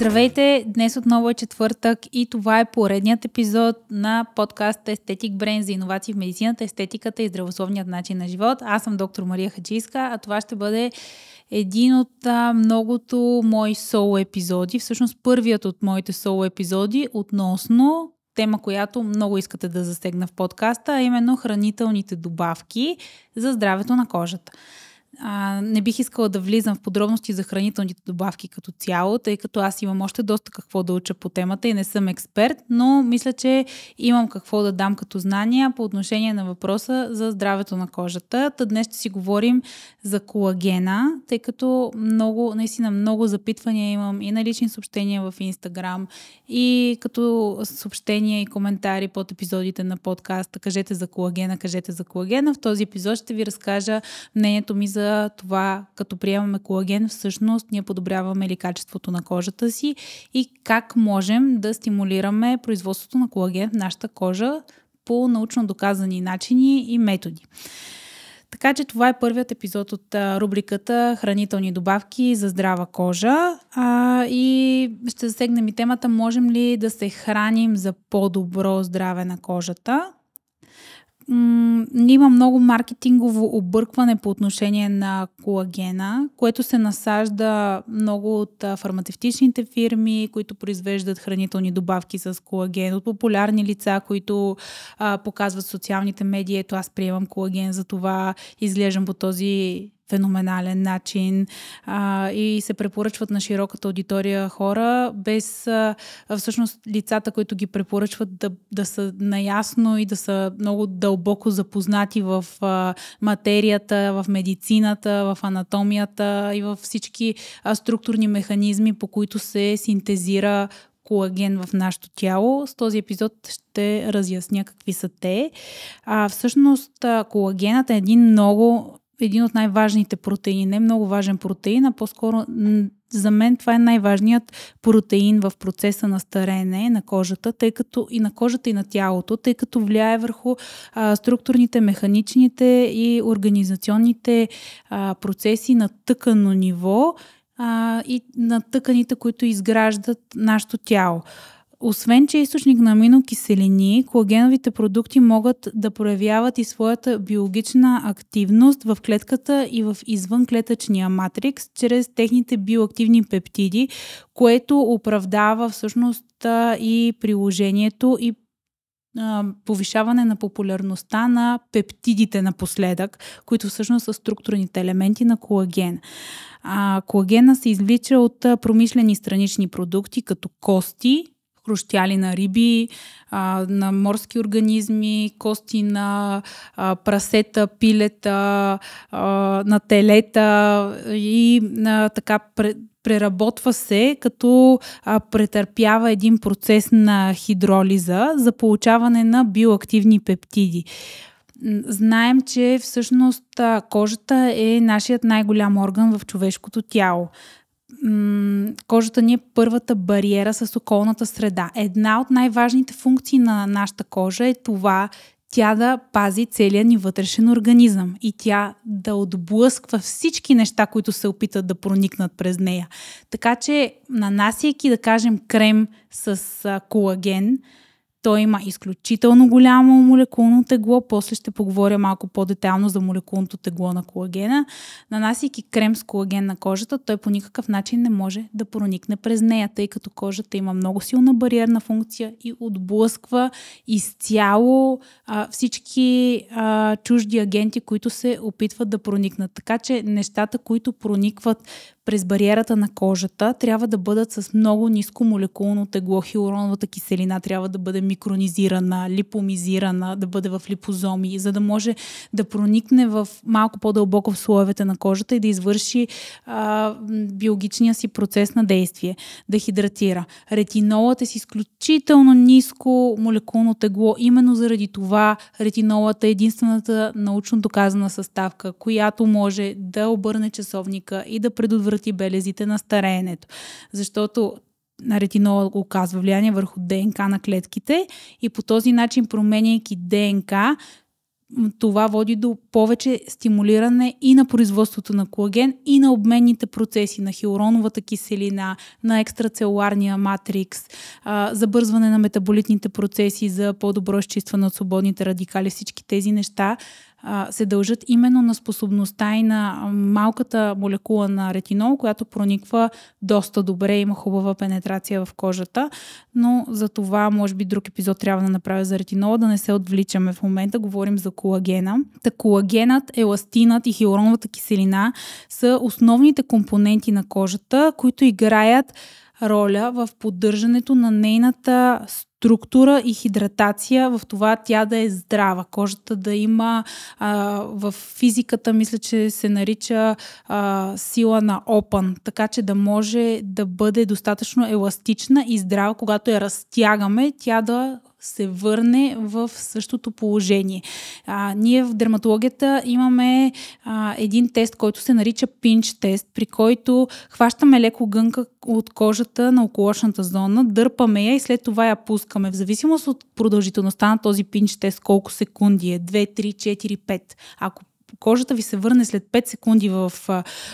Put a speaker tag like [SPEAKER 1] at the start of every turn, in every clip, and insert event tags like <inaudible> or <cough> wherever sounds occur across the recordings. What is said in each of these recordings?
[SPEAKER 1] Здравейте! Днес отново е четвъртък и това е поредният епизод на подкаст Естетик Брен за иновации в медицината, естетиката и здравословният начин на живот. Аз съм доктор Мария Хаджийска, а това ще бъде един от а, многото мои соло епизоди, всъщност първият от моите соло епизоди относно тема, която много искате да засегна в подкаста, а именно хранителните добавки за здравето на кожата а, не бих искала да влизам в подробности за хранителните добавки като цяло, тъй като аз имам още доста какво да уча по темата и не съм експерт, но мисля, че имам какво да дам като знания по отношение на въпроса за здравето на кожата. Та днес ще си говорим за колагена, тъй като много, наистина много запитвания имам и на лични съобщения в Инстаграм, и като съобщения и коментари под епизодите на подкаста. Кажете за колагена, кажете за колагена. В този епизод ще ви разкажа мнението ми за това, като приемаме колаген, всъщност ние подобряваме ли качеството на кожата си и как можем да стимулираме производството на колаген в нашата кожа по научно доказани начини и методи. Така че това е първият епизод от рубриката Хранителни добавки за здрава кожа. А, и ще засегнем и темата можем ли да се храним за по-добро здраве на кожата м- има много маркетингово объркване по отношение на колагена, което се насажда много от фармацевтичните фирми, които произвеждат хранителни добавки с колаген, от популярни лица, които а, показват социалните медии, ето аз приемам колаген, за това изглеждам по този феноменален начин а, и се препоръчват на широката аудитория хора, без а, всъщност лицата, които ги препоръчват да, да са наясно и да са много дълбоко запознати в а, материята, в медицината, в анатомията и в всички а, структурни механизми, по които се синтезира колаген в нашето тяло. С този епизод ще разясня какви са те. А, всъщност колагенът е един много един от най-важните протеини. Не е много важен протеин, а по-скоро за мен това е най-важният протеин в процеса на старене на кожата, тъй като и на кожата и на тялото, тъй като влияе върху а, структурните, механичните и организационните а, процеси на тъканно ниво а, и на тъканите, които изграждат нашето тяло. Освен, че е източник на аминокиселини, колагеновите продукти могат да проявяват и своята биологична активност в клетката и в извънклетъчния матрикс, чрез техните биоактивни пептиди, което оправдава всъщност и приложението и повишаване на популярността на пептидите напоследък, които всъщност са структурните елементи на колаген. А, колагена се извлича от промишлени странични продукти, като кости, прощяли на риби, а, на морски организми, кости на а, прасета, пилета, а, на телета и а, така преработва се, като а, претърпява един процес на хидролиза за получаване на биоактивни пептиди. Знаем, че всъщност кожата е нашият най-голям орган в човешкото тяло кожата ни е първата бариера с околната среда. Една от най-важните функции на нашата кожа е това, тя да пази целия ни вътрешен организъм и тя да отблъсква всички неща, които се опитат да проникнат през нея. Така че, нанасяйки, да кажем, крем с а, колаген, той има изключително голямо молекулно тегло. После ще поговоря малко по-детайлно за молекулното тегло на колагена. Нанасяйки крем с колаген на кожата, той по никакъв начин не може да проникне през нея, тъй като кожата има много силна бариерна функция и отблъсква изцяло а, всички а, чужди агенти, които се опитват да проникнат. Така че нещата, които проникват през бариерата на кожата трябва да бъдат с много ниско молекулно тегло. Хиалуроновата киселина трябва да бъде микронизирана, липомизирана, да бъде в липозоми, за да може да проникне в малко по-дълбоко в слоевете на кожата и да извърши а, биологичния си процес на действие, да хидратира. Ретинолът е с изключително ниско молекулно тегло. Именно заради това ретинолът е единствената научно доказана съставка, която може да обърне часовника и да предотврати и белезите на стареенето. Защото на ретинол оказва влияние върху ДНК на клетките и по този начин, променяйки ДНК, това води до повече стимулиране и на производството на колаген, и на обменните процеси на хиалуроновата киселина, на екстрацелуарния матрикс, забързване на метаболитните процеси за по-добро изчистване от свободните радикали, всички тези неща се дължат именно на способността и на малката молекула на ретинол, която прониква доста добре, има хубава пенетрация в кожата, но за това може би друг епизод трябва да направя за ретинола, да не се отвличаме в момента, говорим за колагена. Та колагенът, еластинът и хиалуроновата киселина са основните компоненти на кожата, които играят роля в поддържането на нейната структура и хидратация, в това тя да е здрава, кожата да има а, в физиката, мисля, че се нарича а, сила на опън, така че да може да бъде достатъчно еластична и здрава, когато я разтягаме, тя да се върне в същото положение. А, ние в дерматологията имаме а, един тест, който се нарича пинч тест, при който хващаме леко гънка от кожата на околочната зона, дърпаме я и след това я пускаме. В зависимост от продължителността на този пинч тест, колко секунди е, 2, 3, 4, 5. Ако кожата ви се върне след 5 секунди в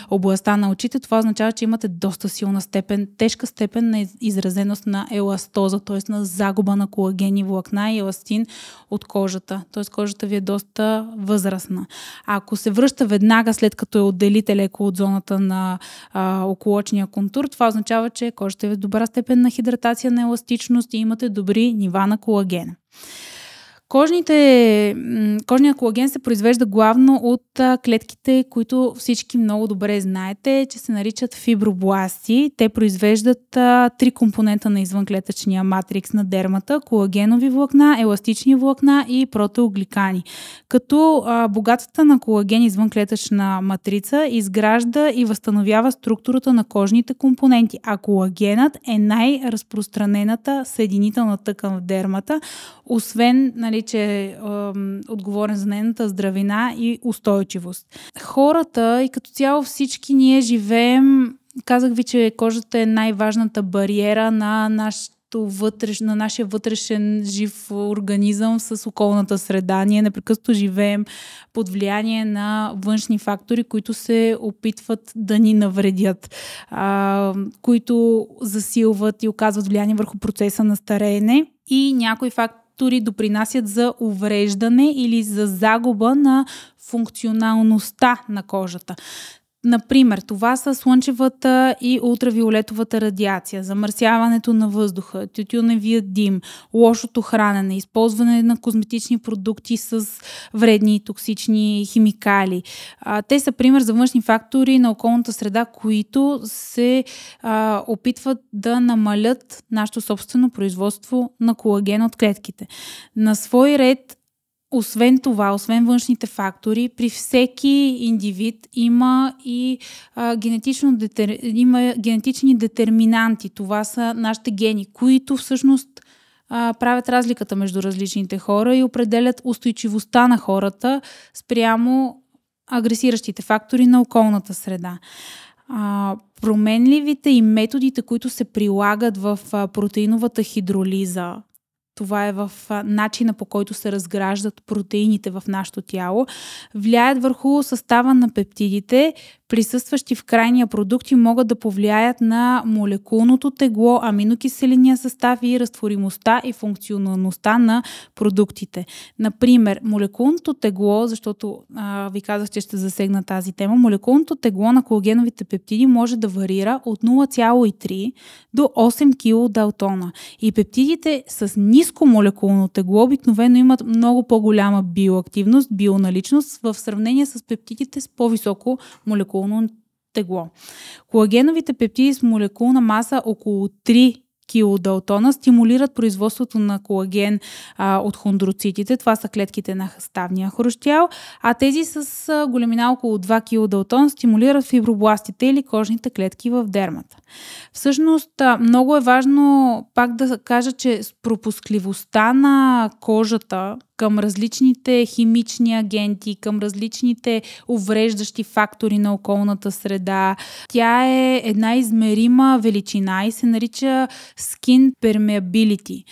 [SPEAKER 1] областта на очите, това означава, че имате доста силна степен, тежка степен на изразеност на еластоза, т.е. на загуба на колагени, влакна и еластин от кожата. Т.е. кожата ви е доста възрастна. А ако се връща веднага след като я е отделите леко от зоната на а, околочния контур, това означава, че кожата ви е в добра степен на хидратация, на еластичност и имате добри нива на колагена. Кожните, кожния колаген се произвежда главно от клетките, които всички много добре знаете, че се наричат фибробласти. Те произвеждат три компонента на извънклетъчния матрикс на дермата колагенови влакна, еластични влакна и протеогликани. Като богатата на колаген извънклетъчна матрица изгражда и възстановява структурата на кожните компоненти, а колагенът е най-разпространената съединителна тъкан в дермата, освен, нали, че е отговорен за нейната здравина и устойчивост. Хората и като цяло всички ние живеем, казах ви, че кожата е най-важната бариера на наш вътреш, на нашия вътрешен жив организъм с околната среда. Ние непрекъснато живеем под влияние на външни фактори, които се опитват да ни навредят, а, които засилват и оказват влияние върху процеса на стареене. И някои факт, фактори допринасят за увреждане или за загуба на функционалността на кожата. Например, това са слънчевата и ултравиолетовата радиация, замърсяването на въздуха, тютюневия дим, лошото хранене, използване на козметични продукти с вредни и токсични химикали. те са пример за външни фактори на околната среда, които се опитват да намалят нашето собствено производство на колаген от клетките. На свой ред освен това, освен външните фактори, при всеки индивид има и а, генетично детер... има генетични детерминанти. Това са нашите гени, които всъщност а, правят разликата между различните хора и определят устойчивостта на хората спрямо агресиращите фактори на околната среда. А, променливите и методите, които се прилагат в а, протеиновата хидролиза, това е в начина по който се разграждат протеините в нашето тяло, влияят върху състава на пептидите, присъстващи в крайния продукт и могат да повлияят на молекулното тегло, аминокиселения състав и разтворимостта и функционалността на продуктите. Например, молекулното тегло, защото а, ви казах, че ще засегна тази тема, молекулното тегло на колагеновите пептиди може да варира от 0,3 до 8 кг далтона. И пептидите с ниско молекулно тегло обикновено имат много по-голяма биоактивност, бионаличност в сравнение с пептидите с по-високо молекулно молекулно тегло. Колагеновите пептиди с молекулна маса около 3 килодалтона стимулират производството на колаген а, от хондроцитите. Това са клетките на ставния хрущял, а тези с а, големина около 2 килодалтон стимулират фибробластите или кожните клетки в дермата. Всъщност, а, много е важно пак да кажа, че пропускливостта на кожата към различните химични агенти, към различните увреждащи фактори на околната среда. Тя е една измерима величина и се нарича skin permeability.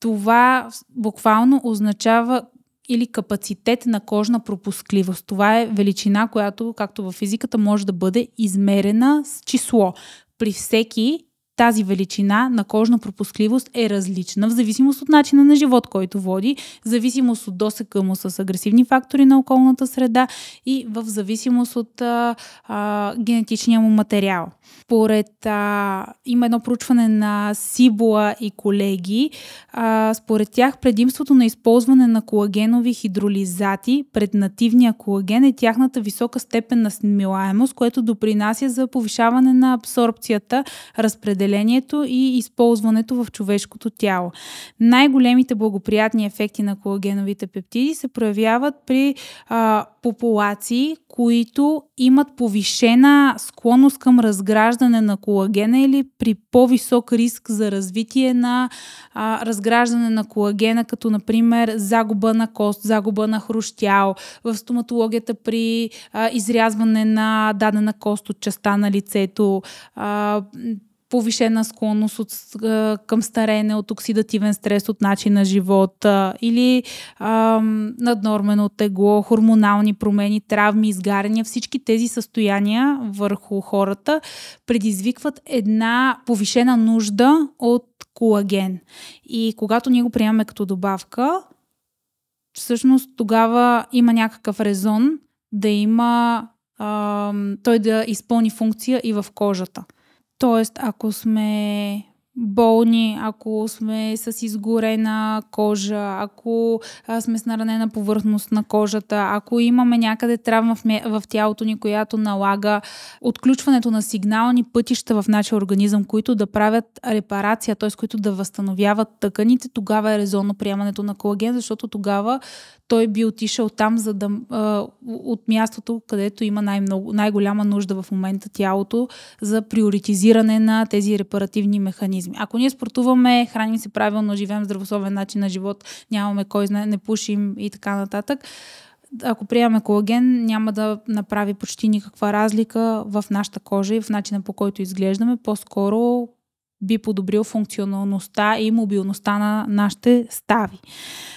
[SPEAKER 1] Това буквално означава или капацитет на кожна пропускливост. Това е величина, която, както във физиката, може да бъде измерена с число. При всеки тази величина на кожна пропускливост е различна в зависимост от начина на живот, който води, в зависимост от досека му с агресивни фактори на околната среда и в зависимост от а, а, генетичния му материал. Според а, има едно проучване на Сибола и колеги, а, според тях предимството на използване на колагенови хидролизати пред нативния колаген е тяхната висока степен на смилаемост, което допринася за повишаване на абсорбцията, разпределението разделението и използването в човешкото тяло. Най-големите благоприятни ефекти на колагеновите пептиди се проявяват при а, популации, които имат повишена склонност към разграждане на колагена или при по-висок риск за развитие на а, разграждане на колагена, като например загуба на кост, загуба на хрущял, в стоматологията при а, изрязване на дадена кост от частта на лицето, а, повишена склонност от, към старене, от оксидативен стрес, от начин на живота или ам, наднормено тегло, хормонални промени, травми, изгаряния. Всички тези състояния върху хората предизвикват една повишена нужда от колаген. И когато ние го приемаме като добавка, всъщност тогава има някакъв резон да има ам, той да изпълни функция и в кожата. Тоест, ако сме болни, ако сме с изгорена кожа, ако сме с наранена повърхност на кожата, ако имаме някъде травма в, в тялото ни, която налага отключването на сигнални пътища в нашия организъм, които да правят репарация, т.е. които да възстановяват тъканите, тогава е резонно приемането на колаген, защото тогава той би отишъл там, за да, от мястото, където има най-голяма нужда в момента тялото за приоритизиране на тези репаративни механизми организми. Ако ние спортуваме, храним се правилно, живеем здравословен начин на живот, нямаме кой знае, не пушим и така нататък, ако приемаме колаген, няма да направи почти никаква разлика в нашата кожа и в начина по който изглеждаме. По-скоро би подобрил функционалността и мобилността на нашите стави.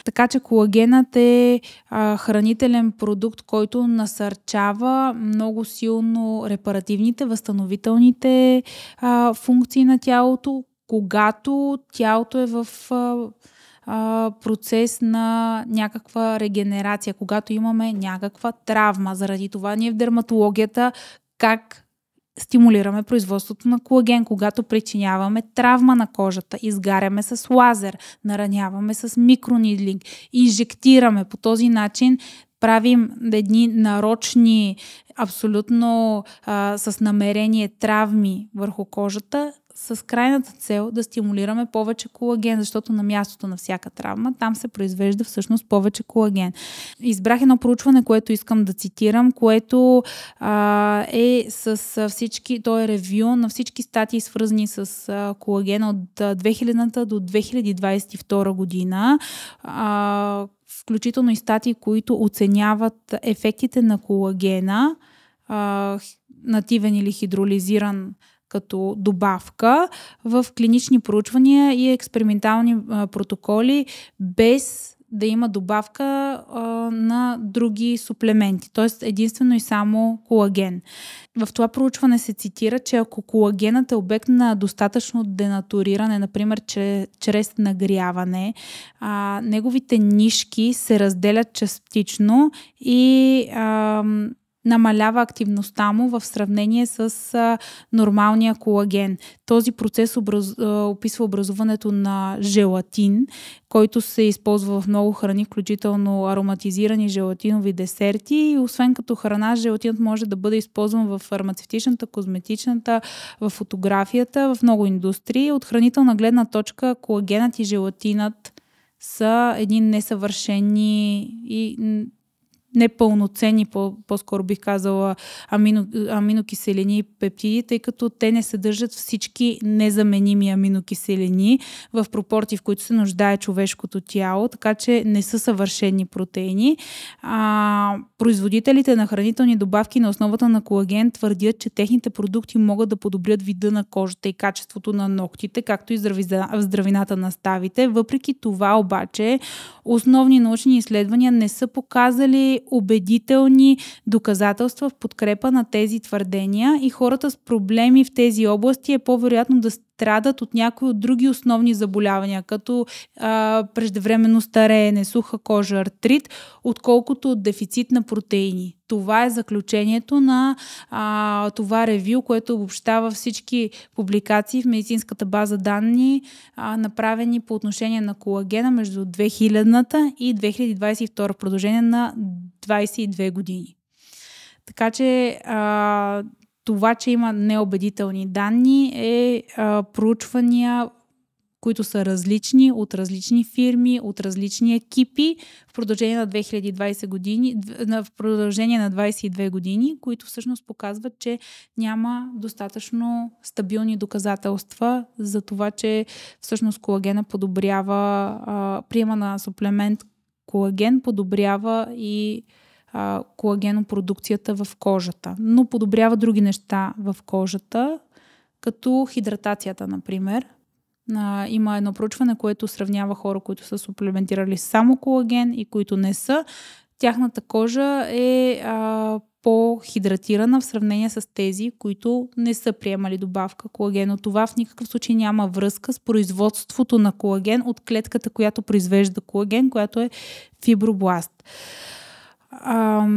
[SPEAKER 1] Така че колагенът е а, хранителен продукт, който насърчава много силно репаративните, възстановителните а, функции на тялото, когато тялото е в а, а, процес на някаква регенерация, когато имаме някаква травма. Заради това ние в дерматологията как стимулираме производството на колаген, когато причиняваме травма на кожата, изгаряме с лазер, нараняваме с микронидлинг, инжектираме. По този начин правим едни нарочни, абсолютно а, с намерение травми върху кожата, с крайната цел да стимулираме повече колаген, защото на мястото на всяка травма там се произвежда всъщност повече колаген. Избрах едно проучване, което искам да цитирам, което а, е с всички, то е ревю на всички статии свързани с а, колагена от 2000 до 2022 година. А, включително и статии, които оценяват ефектите на колагена, а, нативен или хидролизиран като добавка в клинични проучвания и експериментални а, протоколи без да има добавка а, на други суплементи, т.е. единствено и само колаген. В това проучване се цитира, че ако колагенът е обект на достатъчно денатуриране, например че, чрез нагряване, а, неговите нишки се разделят частично и а, намалява активността му в сравнение с а, нормалния колаген. Този процес образ, а, описва образуването на желатин, който се използва в много храни, включително ароматизирани желатинови десерти. И освен като храна, желатинът може да бъде използван в фармацевтичната, козметичната, в фотографията, в много индустрии. От хранителна гледна точка колагенът и желатинът са едни несъвършени и непълноценни, по- по-скоро бих казала, амино, аминокиселини и пептиди, тъй като те не съдържат всички незаменими аминокиселини в пропорции, в които се нуждае човешкото тяло, така че не са съвършени протеини. А, производителите на хранителни добавки на основата на колаген твърдят, че техните продукти могат да подобрят вида на кожата и качеството на ногтите, както и здравината на ставите. Въпреки това обаче, основни научни изследвания не са показали убедителни доказателства в подкрепа на тези твърдения и хората с проблеми в тези области е по-вероятно да страдат от някои от други основни заболявания, като а, преждевременно стареене, суха кожа, артрит, отколкото от дефицит на протеини. Това е заключението на а, това ревю, което обобщава всички публикации в медицинската база данни, а, направени по отношение на колагена между 2000-та и 2022 продължение на 22 години. Така че а, това, че има неубедителни данни, е а, проучвания, които са различни от различни фирми, от различни екипи в продължение на 2020 години, в продължение на 22 години, които всъщност показват, че няма достатъчно стабилни доказателства за това, че всъщност колагена подобрява а, приема на суплемент колаген подобрява и а, колагенопродукцията в кожата, но подобрява други неща в кожата, като хидратацията, например. А, има едно проучване, което сравнява хора, които са суплементирали само колаген и които не са. Тяхната кожа е а, по-хидратирана в сравнение с тези, които не са приемали добавка колаген. Но това в никакъв случай няма връзка с производството на колаген от клетката, която произвежда колаген, която е фибробласт. А,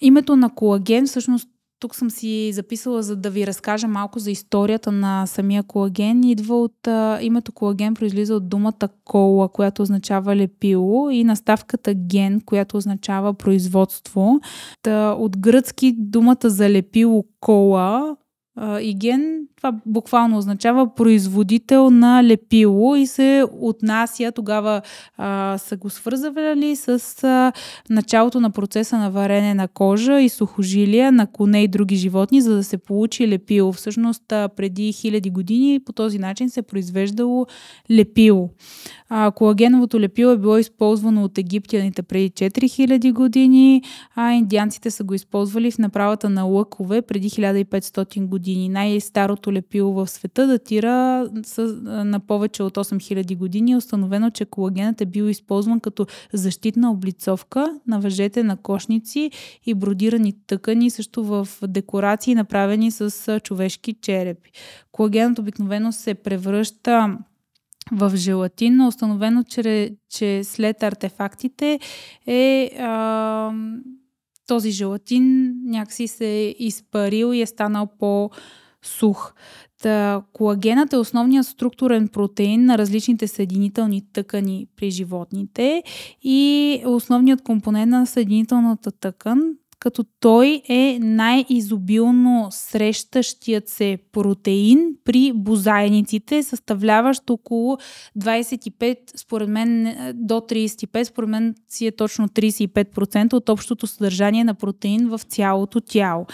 [SPEAKER 1] името на колаген, всъщност тук съм си записала, за да ви разкажа малко за историята на самия колаген. Идва от а, името колаген, произлиза от думата кола, която означава лепило и наставката ген, която означава производство. Та, от гръцки думата за лепило кола и ген, това буквално означава производител на лепило и се отнася, тогава а, са го свързавали с а, началото на процеса на варене на кожа и сухожилия на коне и други животни, за да се получи лепило. Всъщност а, преди хиляди години по този начин се е произвеждало лепило. А, колагеновото лепило е било използвано от египтяните преди 4000 години, а индианците са го използвали в направата на лъкове преди 1500 години. Най-старото лепило в света датира с, на повече от 8000 години. Е установено, че колагенът е бил използван като защитна облицовка на въжете на кошници и бродирани тъкани, също в декорации, направени с човешки черепи. Колагенът обикновено се превръща в желатин, но установено, че, че след артефактите е а, този желатин някакси се е изпарил и е станал по- сух. Та, колагенът е основният структурен протеин на различните съединителни тъкани при животните и основният компонент на съединителната тъкан, като той е най-изобилно срещащият се протеин при бозайниците, съставляващ около 25, според мен е, до 35, според мен си е точно 35% от общото съдържание на протеин в цялото тяло.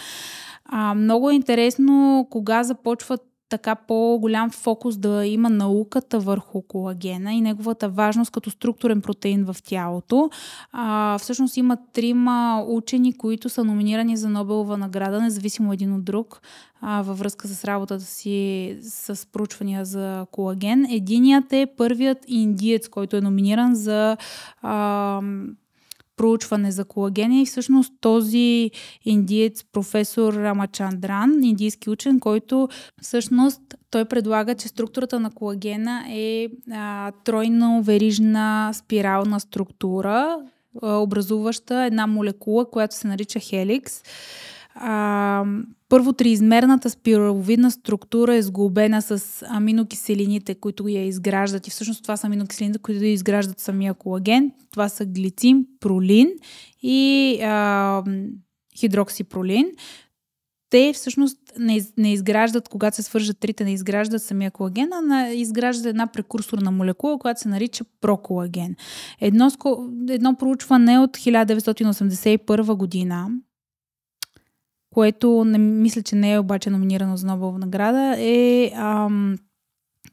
[SPEAKER 1] А, много е интересно кога започват така по-голям фокус да има науката върху колагена и неговата важност като структурен протеин в тялото. А, всъщност има трима учени, които са номинирани за Нобелова награда, независимо един от друг, а, във връзка с работата си с проучвания за колаген. Единият е първият индиец, който е номиниран за а, проучване за колагена и всъщност този индиец професор Рамачандран, индийски учен, който всъщност той предлага, че структурата на колагена е а, тройно-верижна спирална структура, а, образуваща една молекула, която се нарича хеликс. А, първо, триизмерната спираловидна структура е сглобена с аминокиселините, които я изграждат. И всъщност това са аминокиселините, които я изграждат самия колаген. Това са глицин, пролин и а, хидроксипролин те всъщност не, не изграждат, когато се свържат трите, не изграждат самия колаген, а на, изграждат една прекурсорна молекула, която се нарича проколаген. Едно, едно проучване от 1981 година което не, мисля, че не е обаче номинирано за Нобелова награда, е ам,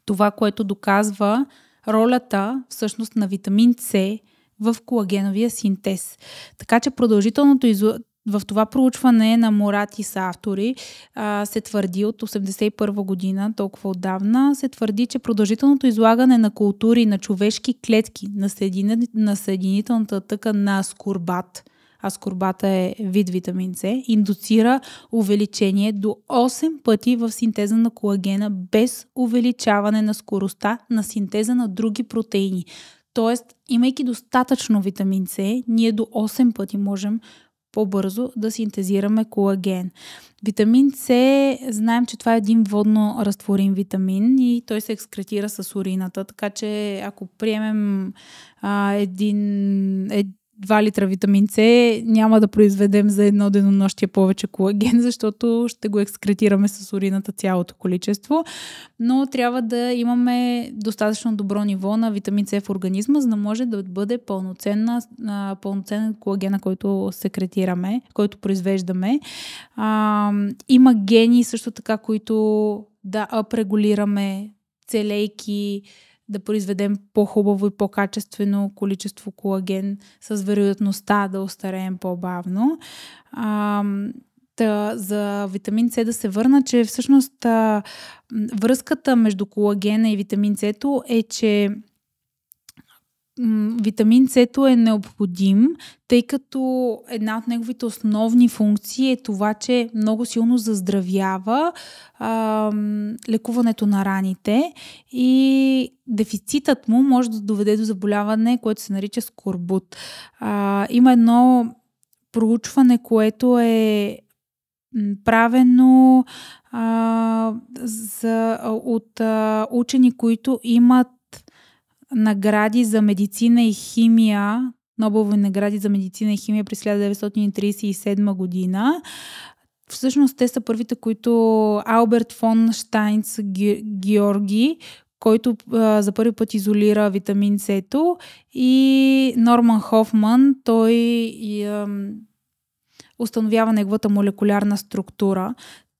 [SPEAKER 1] това, което доказва ролята всъщност на витамин С в колагеновия синтез. Така че продължителното изу... в това проучване на Морати са автори а, се твърди от 81 година, толкова отдавна, се твърди, че продължителното излагане на култури на човешки клетки на, на съединителната тъка на скорбат – аскорбата скорбата е вид витамин С, индуцира увеличение до 8 пъти в синтеза на колагена без увеличаване на скоростта на синтеза на други протеини. Тоест, имайки достатъчно витамин С, ние до 8 пъти можем по-бързо да синтезираме колаген. Витамин С, знаем, че това е един водно разтворим витамин и той се екскретира с урината, така че ако приемем а, един, 2 литра витамин С няма да произведем за едно денонощие повече колаген, <laughs> защото ще го екскретираме с урината цялото количество. Но трябва да имаме достатъчно добро ниво на витамин С в организма, за да може да бъде пълноценна, пълноценен колагена, който секретираме, който произвеждаме. А, има гени също така, които да апрегулираме целейки да произведем по-хубаво и по-качествено количество колаген с вероятността да остареем по-бавно. А, та, за витамин С да се върна, че всъщност а, връзката между колагена и витамин С е, че Витамин С е необходим, тъй като една от неговите основни функции е това, че много силно заздравява а, лекуването на раните и дефицитът му може да доведе до заболяване, което се нарича скорбут. А, има едно проучване, което е правено а, за, от а, учени, които имат награди за медицина и химия, Нобелови награди за медицина и химия през 1937 година. Всъщност те са първите, които Алберт фон Штайнц Георги, който а, за първи път изолира витамин с и Норман Хофман, той и, а, установява неговата молекулярна структура.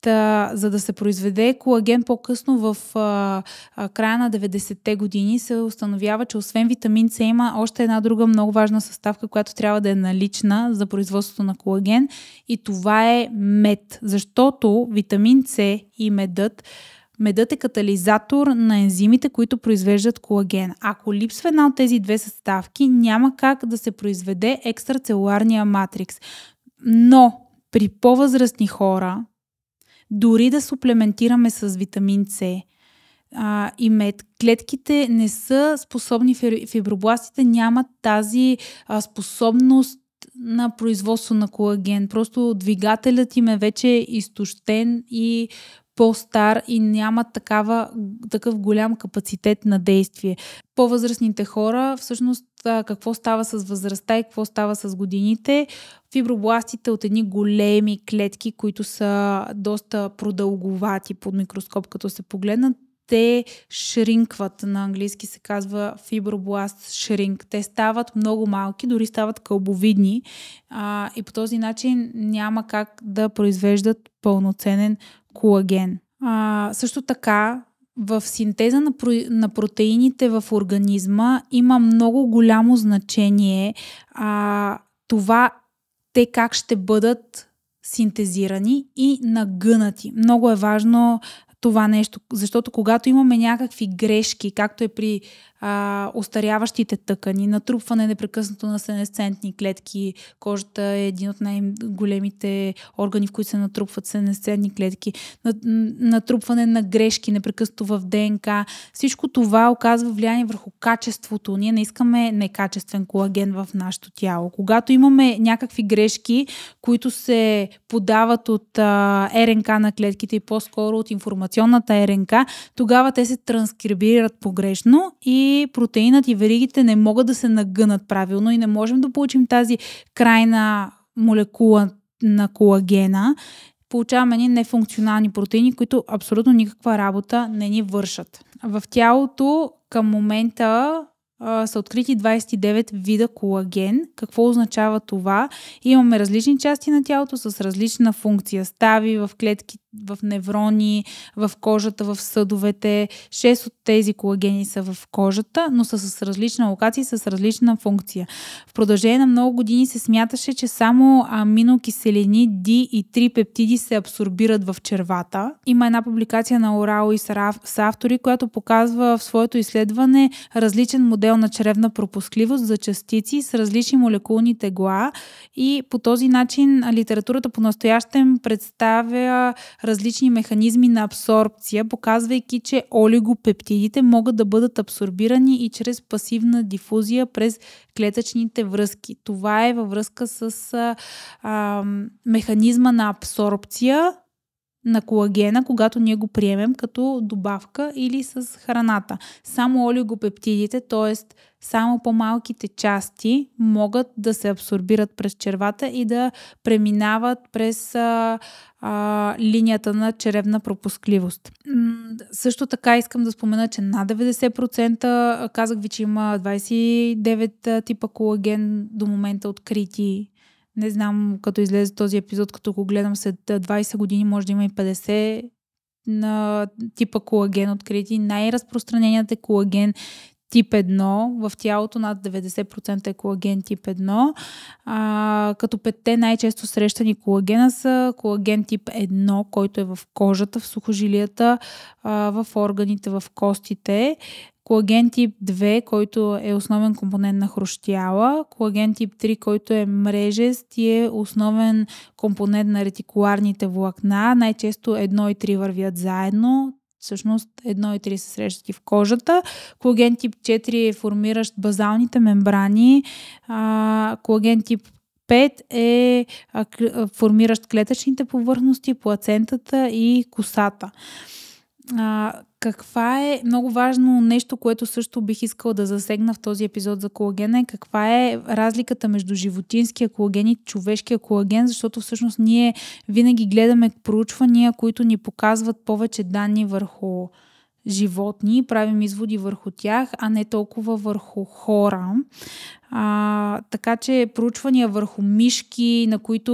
[SPEAKER 1] Та, за да се произведе колаген по-късно в а, а, края на 90-те години се установява, че освен витамин С има още една друга много важна съставка, която трябва да е налична за производството на колаген и това е мед. Защото витамин С и медът Медът е катализатор на ензимите, които произвеждат колаген. Ако липсва една от тези две съставки, няма как да се произведе екстрацелуларния матрикс. Но при по-възрастни хора, дори да суплементираме с витамин С а, и мед. Клетките не са способни, фибробластите нямат тази а, способност на производство на колаген. Просто двигателят им е вече изтощен и по-стар и няма такава, такъв голям капацитет на действие. По-възрастните хора, всъщност, какво става с възрастта и какво става с годините? Фибробластите от едни големи клетки, които са доста продълговати под микроскоп, като се погледнат, те шринкват, на английски се казва фибробласт шринк. Те стават много малки, дори стават кълбовидни а, и по този начин няма как да произвеждат пълноценен колаген. А, също така, в синтеза на, про... на протеините в организма има много голямо значение а, това те как ще бъдат синтезирани и нагънати. Много е важно това нещо, защото когато имаме някакви грешки, както е при а, устаряващите тъкани, натрупване непрекъснато на сенесцентни клетки. Кожата е един от най-големите органи, в които се натрупват сенесцентни клетки. Натрупване на грешки непрекъснато в ДНК. Всичко това оказва влияние върху качеството. Ние не искаме некачествен колаген в нашето тяло. Когато имаме някакви грешки, които се подават от а, РНК на клетките и по-скоро от информационната РНК, тогава те се транскрибират погрешно и протеинът и веригите не могат да се нагънат правилно и не можем да получим тази крайна молекула на колагена, получаваме ни нефункционални протеини, които абсолютно никаква работа не ни вършат. В тялото към момента са открити 29 вида колаген. Какво означава това? Имаме различни части на тялото с различна функция. Стави в клетките в неврони, в кожата, в съдовете. Шест от тези колагени са в кожата, но са с различна локация и с различна функция. В продължение на много години се смяташе, че само аминокиселини D и 3 пептиди се абсорбират в червата. Има една публикация на Орао и с автори, която показва в своето изследване различен модел на чревна пропускливост за частици с различни молекулни тегла и по този начин литературата по настоящем представя различни механизми на абсорбция, показвайки, че олигопептидите могат да бъдат абсорбирани и чрез пасивна дифузия през клетъчните връзки. Това е във връзка с а, а, механизма на абсорбция на колагена, когато ние го приемем като добавка или с храната. Само олигопептидите, т.е. само по-малките части, могат да се абсорбират през червата и да преминават през а, а, линията на черевна пропускливост. също така искам да спомена, че на 90% казах ви, че има 29 типа колаген до момента открити не знам, като излезе този епизод, като го гледам след 20 години, може да има и 50 на типа колаген открити. Най-разпространеният е колаген тип 1. В тялото над 90% е колаген тип 1. А, като петте най-често срещани колагена са колаген тип 1, който е в кожата, в сухожилията, а, в органите, в костите колаген тип 2, който е основен компонент на хрущяла, колаген тип 3, който е мрежест и е основен компонент на ретикуларните влакна. Най-често 1 и 3 вървят заедно, всъщност 1 и 3 се срещат и в кожата. Колаген тип 4 е формиращ базалните мембрани. А, колаген тип 5 е формиращ клетъчните повърхности, плацентата и косата. А, каква е много важно нещо, което също бих искала да засегна в този епизод за колагена е каква е разликата между животинския колаген и човешкия колаген, защото всъщност ние винаги гледаме проучвания, които ни показват повече данни върху животни, правим изводи върху тях, а не толкова върху хора. А, така че проучвания върху мишки, на които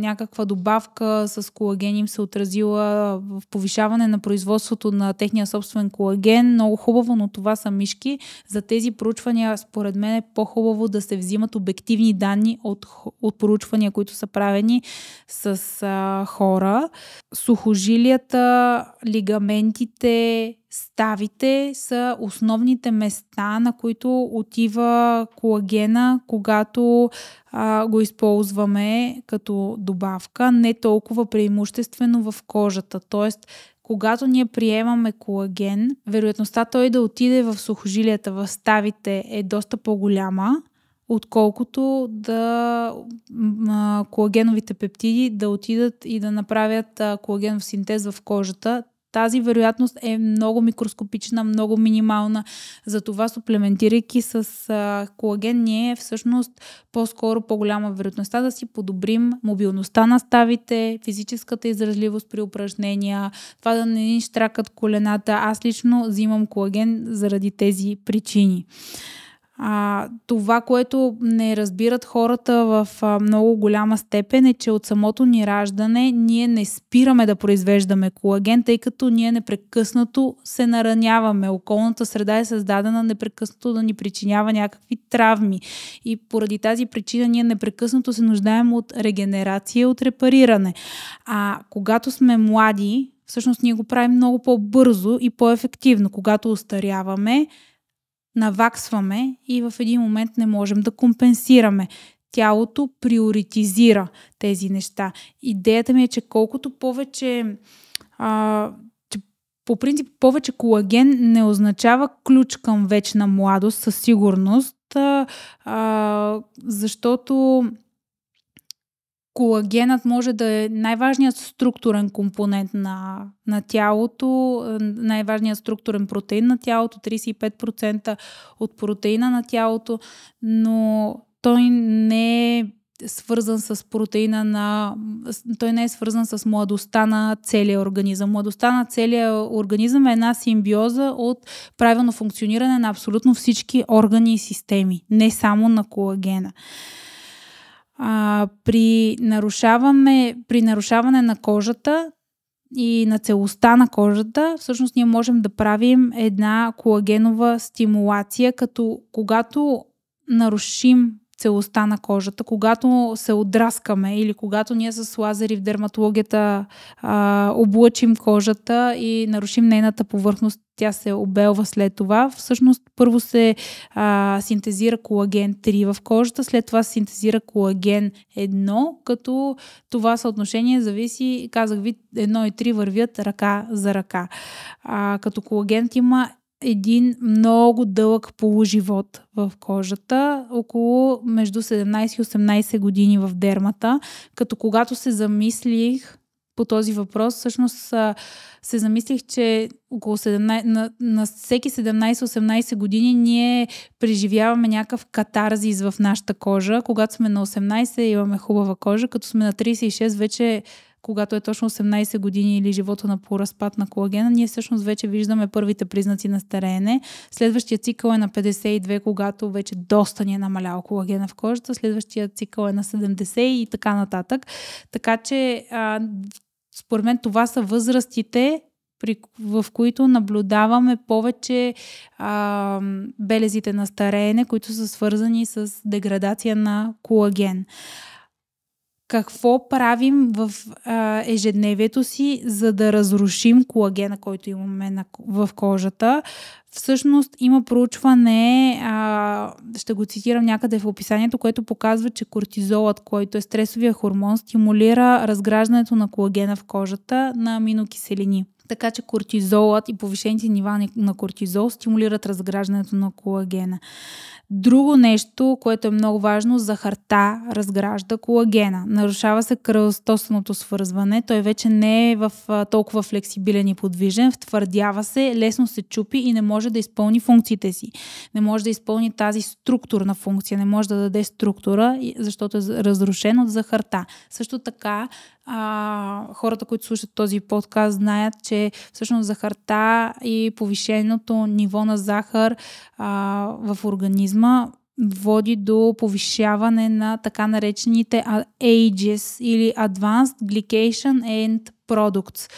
[SPEAKER 1] някаква добавка с колаген им се отразила в повишаване на производството на техния собствен колаген, много хубаво, но това са мишки. За тези проучвания, според мен, е по-хубаво да се взимат обективни данни от, от проучвания, които са правени с а, хора. Сухожилията, лигаментите, Ставите са основните места, на които отива колагена, когато а, го използваме като добавка, не толкова преимуществено в кожата. Тоест, когато ние приемаме колаген, вероятността той да отиде в сухожилията, в ставите е доста по-голяма, отколкото да а, колагеновите пептиди да отидат и да направят а, колагенов синтез в кожата тази вероятност е много микроскопична, много минимална. Затова суплементирайки с а, колаген, ние всъщност по-скоро по-голяма вероятността да си подобрим мобилността на ставите, физическата изразливост при упражнения, това да не ни штракат колената. Аз лично взимам колаген заради тези причини. А, това, което не разбират хората в а, много голяма степен е, че от самото ни раждане ние не спираме да произвеждаме колаген, тъй като ние непрекъснато се нараняваме. Околната среда е създадена непрекъснато да ни причинява някакви травми. И поради тази причина ние непрекъснато се нуждаем от регенерация, от репариране. А когато сме млади, всъщност ние го правим много по-бързо и по-ефективно. Когато остаряваме, наваксваме и в един момент не можем да компенсираме. Тялото приоритизира тези неща. Идеята ми е, че колкото повече а, по принцип повече колаген не означава ключ към вечна младост със сигурност, а, а, защото колагенът може да е най-важният структурен компонент на, на тялото, е, най-важният структурен протеин на тялото, 35% от протеина на тялото, но той не е свързан с протеина на... Той не е свързан с младостта на целия организъм. Младостта на целия организъм е една симбиоза от правилно функциониране на абсолютно всички органи и системи, не само на колагена. А, при, нарушаване, при нарушаване на кожата и на целостта на кожата, всъщност ние можем да правим една колагенова стимулация, като когато нарушим целостта на кожата. Когато се отраскаме или когато ние с лазери в дерматологията а, облъчим кожата и нарушим нейната повърхност, тя се обелва след това. Всъщност първо се а, синтезира колаген 3 в кожата, след това се синтезира колаген 1, като това съотношение зависи, казах ви, 1 и 3 вървят ръка за ръка. А, като колагент има един много дълъг полуживот в кожата, около между 17 и 18 години в дермата, като когато се замислих по този въпрос, всъщност се замислих, че около 17, на, на всеки 17-18 години ние преживяваме някакъв катарзис в нашата кожа. Когато сме на 18 имаме хубава кожа, като сме на 36 вече когато е точно 18 години или живота на поразпад на колагена, ние всъщност вече виждаме първите признаци на стареене. Следващия цикъл е на 52, когато вече доста ни е намалял колагена в кожата. Следващия цикъл е на 70 и така нататък. Така че, а, според мен, това са възрастите, при, в които наблюдаваме повече а, белезите на стареене, които са свързани с деградация на колаген какво правим в а, ежедневието си, за да разрушим колагена, който имаме на, в кожата. Всъщност има проучване, а, ще го цитирам някъде в описанието, което показва, че кортизолът, който е стресовия хормон, стимулира разграждането на колагена в кожата на аминокиселини. Така че кортизолът и повишените нива на кортизол стимулират разграждането на колагена. Друго нещо, което е много важно, захарта разгражда колагена. Нарушава се кръвостосното свързване. Той вече не е в, толкова флексибилен и подвижен. Втвърдява се, лесно се чупи и не може да изпълни функциите си. Не може да изпълни тази структурна функция. Не може да даде структура, защото е разрушен от захарта. Също така, а, хората, които слушат този подкаст, знаят, че всъщност захарта и повишеното ниво на захар а, в организма води до повишаване на така наречените AGES или Advanced Glycation and Products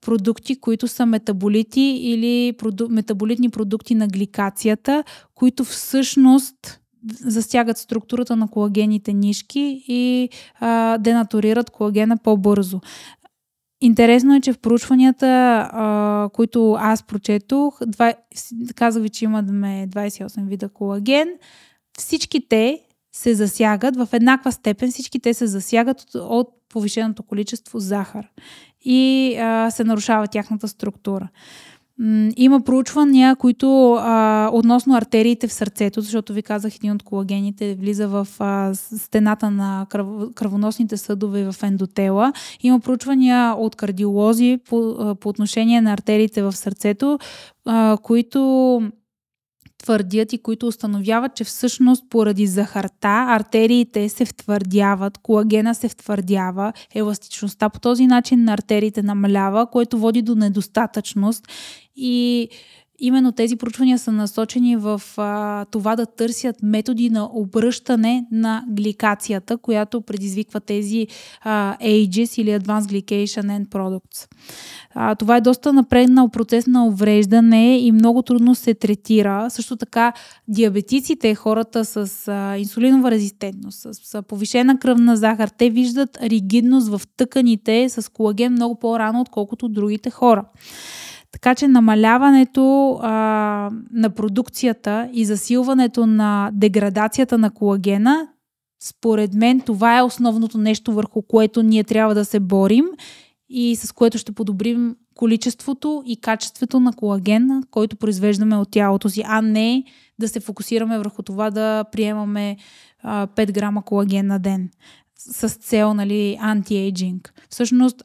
[SPEAKER 1] продукти, които са метаболити или проду... метаболитни продукти на гликацията, които всъщност застягат структурата на колагените нишки и а, денатурират колагена по-бързо. Интересно е, че в проучванията, а, които аз прочетох, казах ви, че имаме 28 вида колаген, всички те се засягат в еднаква степен, всички те се засягат от, от повишеното количество захар и а, се нарушава тяхната структура има проучвания, които а, относно артериите в сърцето, защото ви казах, един от колагените влиза в а, стената на кръв, кръвоносните съдове в ендотела. Има проучвания от кардиолози по, а, по отношение на артериите в сърцето, а, които твърдят и които установяват, че всъщност поради захарта артериите се втвърдяват, колагена се втвърдява, еластичността по този начин на артериите намалява, което води до недостатъчност и именно тези проучвания са насочени в а, това да търсят методи на обръщане на гликацията, която предизвиква тези а, AGES или Advanced Glycation End Products. А, това е доста напреднал процес на увреждане и много трудно се третира. Също така диабетиците, хората с а, инсулинова резистентност, с, с повишена кръвна захар, те виждат ригидност в тъканите с колаген много по-рано, отколкото другите хора. Така че намаляването а, на продукцията и засилването на деградацията на колагена, според мен това е основното нещо върху което ние трябва да се борим и с което ще подобрим количеството и качеството на колагена, който произвеждаме от тялото си, а не да се фокусираме върху това да приемаме а, 5 грама колаген на ден с цел нали, антиейджинг. Всъщност,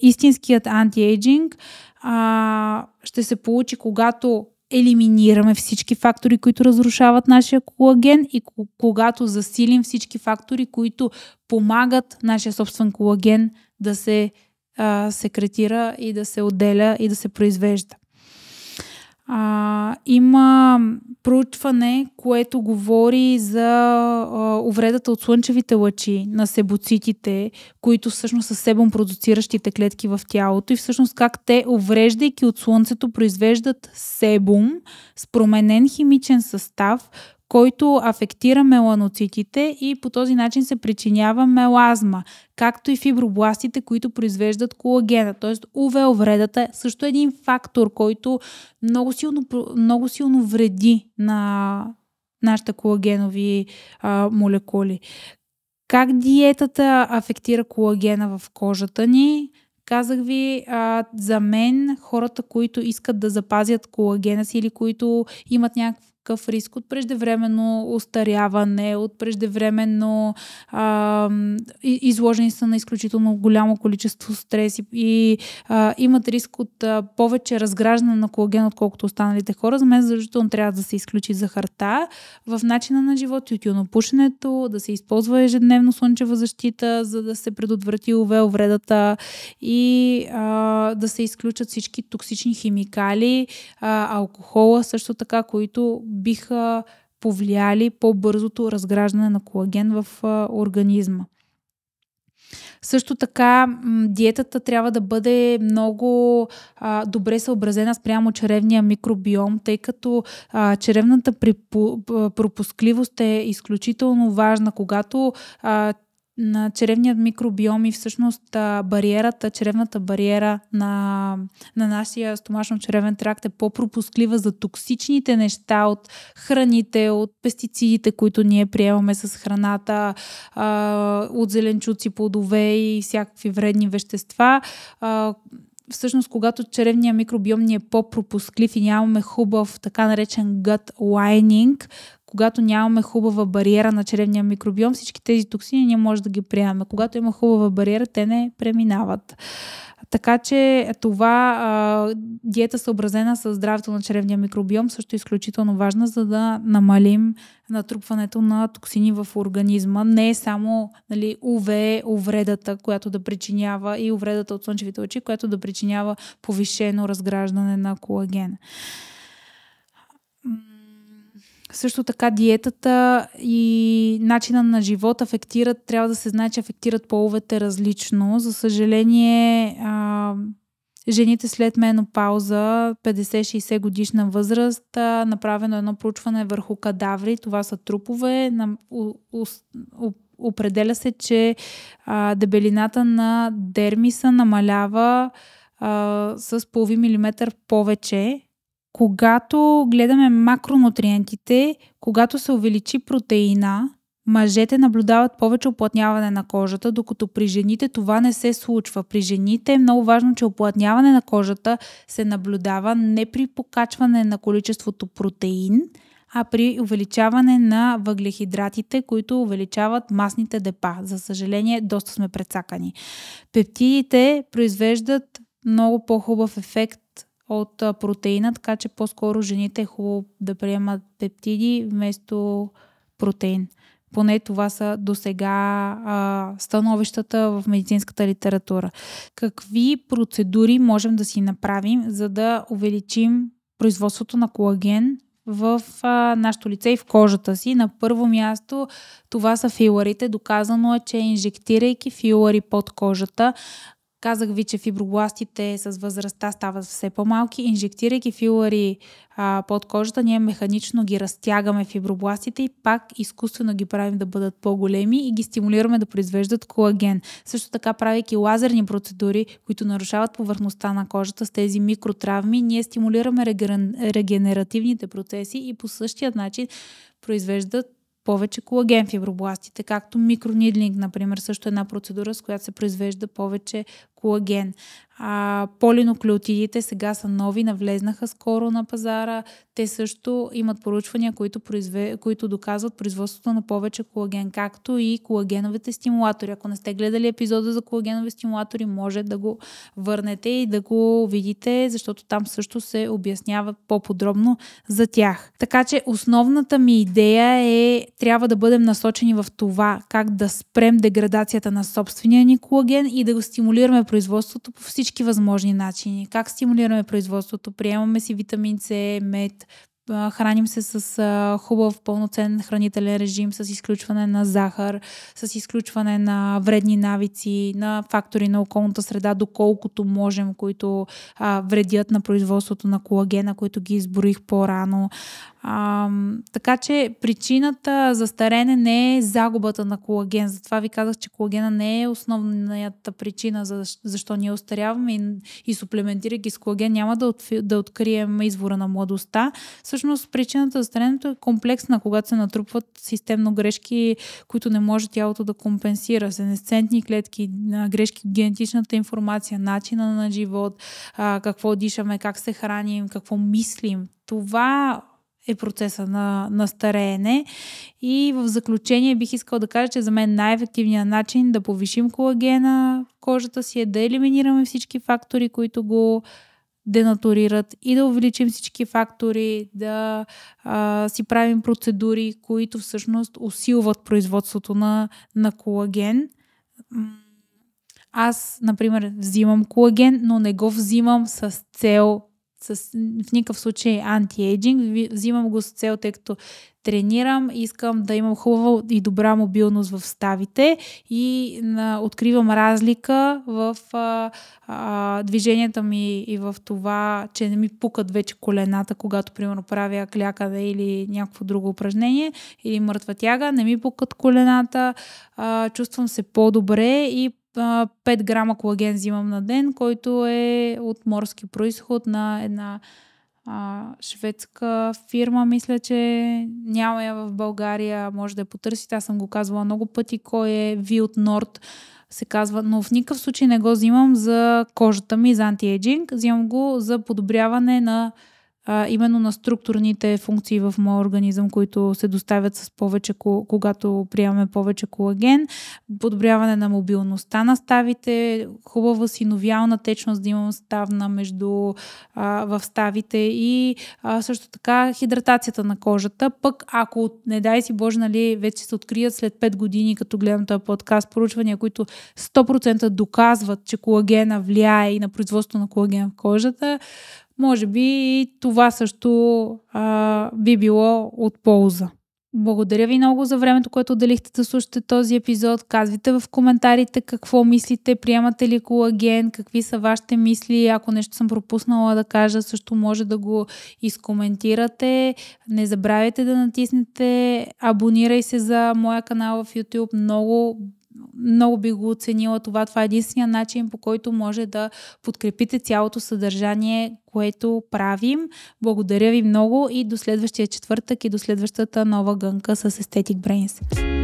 [SPEAKER 1] истинският антиейджинг а, ще се получи, когато елиминираме всички фактори, които разрушават нашия колаген и когато засилим всички фактори, които помагат нашия собствен колаген да се а, секретира и да се отделя и да се произвежда. А, има проучване, което говори за а, увредата от слънчевите лъчи на себоцитите, които всъщност са себом продуциращите клетки в тялото и всъщност как те, увреждайки от слънцето, произвеждат себум с променен химичен състав, който афектира меланоцитите и по този начин се причинява мелазма, както и фибробластите, които произвеждат колагена. Т.е. увел вредата е също един фактор, който много силно, много силно вреди на нашите колагенови а, молекули. Как диетата афектира колагена в кожата ни? Казах ви, а, за мен хората, които искат да запазят колагена си или които имат някакъв какъв риск от преждевременно остаряване, от преждевременно а, изложени са на изключително голямо количество стрес и, и а, имат риск от а, повече разграждане на колаген, отколкото останалите хора. За мен задължително трябва да се изключи захарта в начина на живот, отюнопушенето, да се използва ежедневно слънчева защита, за да се предотврати увел вредата и а, да се изключат всички токсични химикали, а, алкохола също така, които биха повлияли по-бързото разграждане на колаген в организма. Също така, диетата трябва да бъде много а, добре съобразена спрямо черевния микробиом, тъй като а, черевната припу, пропускливост е изключително важна. Когато а, на черевният микробиом и всъщност бариерата, черевната бариера на, на нашия стомашно-черевен тракт е по-пропусклива за токсичните неща от храните, от пестицидите, които ние приемаме с храната, от зеленчуци, плодове и всякакви вредни вещества. всъщност, когато черевният микробиом ни е по-пропусклив и нямаме хубав така наречен gut lining, когато нямаме хубава бариера на черевния микробиом, всички тези токсини ние може да ги приемаме. Когато има хубава бариера, те не преминават. Така че е, това а, диета съобразена с здравето на черевния микробиом също е изключително важна, за да намалим натрупването на токсини в организма. Не е само нали, УВ, е увредата, която да причинява и увредата от слънчевите очи, която да причинява повишено разграждане на колаген. Също така диетата и начина на живот афектират, трябва да се знае, че афектират половете различно. За съжаление, а, жените след менопауза, 50-60 годишна възраст, а, направено едно проучване върху кадаври, това са трупове, на, у, у, у, определя се, че а, дебелината на дермиса намалява а, с полови милиметър повече когато гледаме макронутриентите, когато се увеличи протеина, мъжете наблюдават повече оплътняване на кожата, докато при жените това не се случва. При жените е много важно, че оплътняване на кожата се наблюдава не при покачване на количеството протеин, а при увеличаване на въглехидратите, които увеличават масните депа. За съжаление, доста сме предсакани. Пептидите произвеждат много по-хубав ефект от протеина, така че по-скоро жените е хубаво да приемат пептиди вместо протеин. Поне това са до сега становищата в медицинската литература. Какви процедури можем да си направим, за да увеличим производството на колаген в а, нашото лице и в кожата си. На първо място това са филарите. Доказано е, че инжектирайки филари под кожата, Казах ви, че фибробластите с възрастта стават все по-малки. Инжектирайки филари а, под кожата, ние механично ги разтягаме фибробластите и пак изкуствено ги правим да бъдат по-големи и ги стимулираме да произвеждат колаген. Също така, правейки лазерни процедури, които нарушават повърхността на кожата с тези микротравми, ние стимулираме реген... регенеративните процеси и по същия начин произвеждат повече колаген фибробластите, както микронидлинг, например, също е една процедура, с която се произвежда повече колаген. А, полинуклеотидите сега са нови, навлезнаха скоро на пазара. Те също имат поручвания, които, произве... които доказват производството на повече колаген, както и колагеновите стимулатори. Ако не сте гледали епизода за колагенови стимулатори, може да го върнете и да го видите, защото там също се обяснява по-подробно за тях. Така че основната ми идея е трябва да бъдем насочени в това как да спрем деградацията на собствения ни колаген и да го стимулираме производството по всички възможни начини. Как стимулираме производството? Приемаме си витамин С, мед, храним се с хубав, пълноценен хранителен режим, с изключване на захар, с изключване на вредни навици, на фактори на околната среда, доколкото можем, които вредят на производството на колагена, които ги изброих по-рано. А, така че причината за старене не е загубата на колаген. Затова ви казах, че колагена не е основната причина за защо ние остаряваме и, и суплементирайки с колаген няма да, от, да открием извора на младостта. Всъщност причината за старенето е комплексна, когато се натрупват системно грешки, които не може тялото да компенсира. Сенесцентни клетки, грешки генетичната информация, начина на живот, какво дишаме, как се храним, какво мислим. Това е процеса на, на стареене. И в заключение бих искал да кажа, че за мен най-ефективният начин да повишим колагена в кожата си е да елиминираме всички фактори, които го денатурират и да увеличим всички фактори, да а, си правим процедури, които всъщност усилват производството на, на колаген. Аз, например, взимам колаген, но не го взимам с цел с, в никакъв случай антиейджинг. Взимам го с цел, тъй като тренирам, искам да имам хубава и добра мобилност в ставите и на, откривам разлика в а, а, движенията ми и в това, че не ми пукат вече колената, когато, примерно, правя клякане или някакво друго упражнение или мъртва тяга, не ми пукат колената, а, чувствам се по-добре и 5 грама колаген взимам на ден, който е от морски происход на една а, шведска фирма, мисля, че няма я в България, може да я потърсите. Аз съм го казвала много пъти, кой е Ви от Норд се казва, но в никакъв случай не го взимам за кожата ми, за антиеджинг, взимам го за подобряване на а, именно на структурните функции в моя организъм, които се доставят с повече, когато приемаме повече колаген, подобряване на мобилността на ставите, хубава синовиална течност да имам ставна между а, в ставите и а, също така хидратацията на кожата. Пък ако, не дай си Боже, нали, вече се открият след 5 години, като гледам този подкаст, поручвания, които 100% доказват, че колагена влияе и на производството на колаген в кожата, може би и това също а, би било от полза. Благодаря ви много за времето, което отделихте да слушате този епизод. Казвайте в коментарите какво мислите, приемате ли колаген, какви са вашите мисли. Ако нещо съм пропуснала да кажа, също може да го изкоментирате. Не забравяйте да натиснете абонирай се за моя канал в YouTube. Много много би го оценила това. Това е единствения начин, по който може да подкрепите цялото съдържание, което правим. Благодаря ви много и до следващия четвъртък и до следващата нова гънка с Aesthetic Brains.